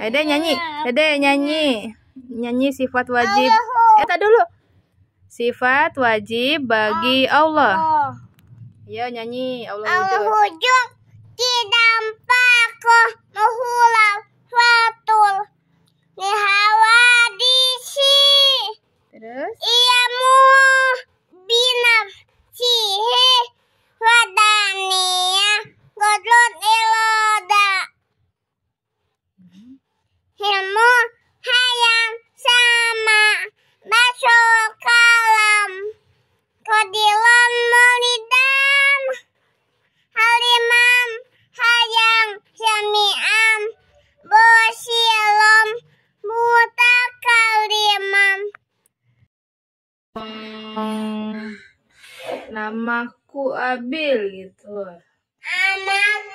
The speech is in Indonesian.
Dede hmm, nyanyi. Dede iya. nyanyi. Nyanyi sifat wajib. Eh, tak dulu. Sifat wajib bagi Allah. Ya nyanyi Allah Allah wujud. Ilmu hayam sama masuk kalam. Kodilon melidam. Halimam hayam jamiam. bosilam buta kalimam. Namaku Abil gitu. Anak